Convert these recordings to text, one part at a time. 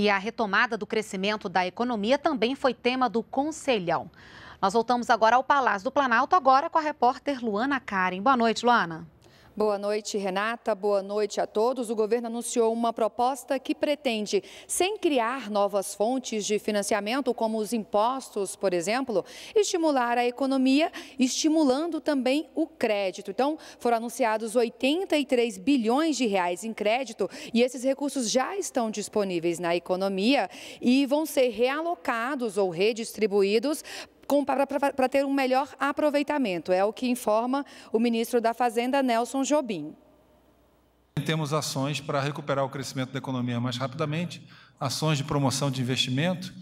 E a retomada do crescimento da economia também foi tema do Conselhão. Nós voltamos agora ao Palácio do Planalto, agora com a repórter Luana Karen. Boa noite, Luana. Boa noite, Renata. Boa noite a todos. O governo anunciou uma proposta que pretende, sem criar novas fontes de financiamento, como os impostos, por exemplo, estimular a economia, estimulando também o crédito. Então, foram anunciados 83 bilhões de reais em crédito e esses recursos já estão disponíveis na economia e vão ser realocados ou redistribuídos para ter um melhor aproveitamento. É o que informa o ministro da Fazenda, Nelson Jobim. Temos ações para recuperar o crescimento da economia mais rapidamente, ações de promoção de investimento,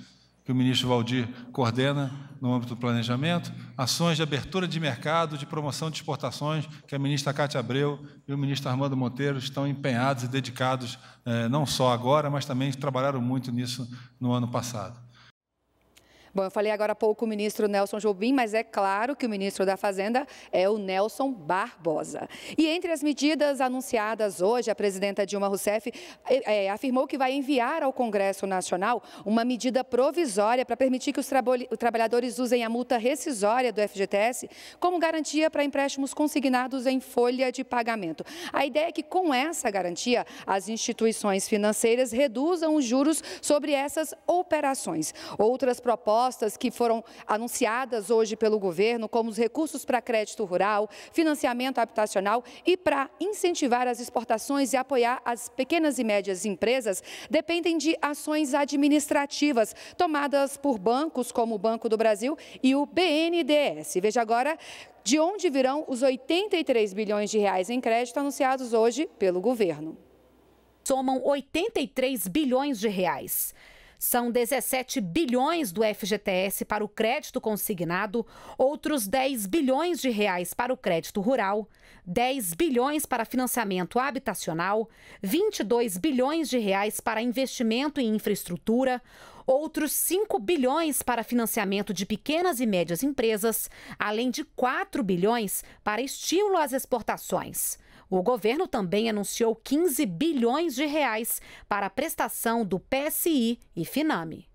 que o ministro Valdir coordena no âmbito do planejamento, ações de abertura de mercado, de promoção de exportações, que a ministra Cátia Abreu e o ministro Armando Monteiro estão empenhados e dedicados, eh, não só agora, mas também trabalharam muito nisso no ano passado. Bom, eu falei agora há pouco o ministro Nelson Jobim, mas é claro que o ministro da Fazenda é o Nelson Barbosa. E entre as medidas anunciadas hoje, a presidenta Dilma Rousseff é, afirmou que vai enviar ao Congresso Nacional uma medida provisória para permitir que os trabalhadores usem a multa rescisória do FGTS como garantia para empréstimos consignados em folha de pagamento. A ideia é que com essa garantia, as instituições financeiras reduzam os juros sobre essas operações. Outras propostas propostas que foram anunciadas hoje pelo governo, como os recursos para crédito rural, financiamento habitacional e para incentivar as exportações e apoiar as pequenas e médias empresas, dependem de ações administrativas tomadas por bancos como o Banco do Brasil e o BNDES. Veja agora de onde virão os 83 bilhões de reais em crédito anunciados hoje pelo governo. Somam 83 bilhões de reais. São 17 bilhões do FGTS para o crédito consignado, outros 10 bilhões de reais para o crédito rural, 10 bilhões para financiamento habitacional, 22 bilhões de reais para investimento em infraestrutura, outros 5 bilhões para financiamento de pequenas e médias empresas, além de 4 bilhões para estímulo às exportações. O governo também anunciou 15 bilhões de reais para a prestação do PSI e FINAME.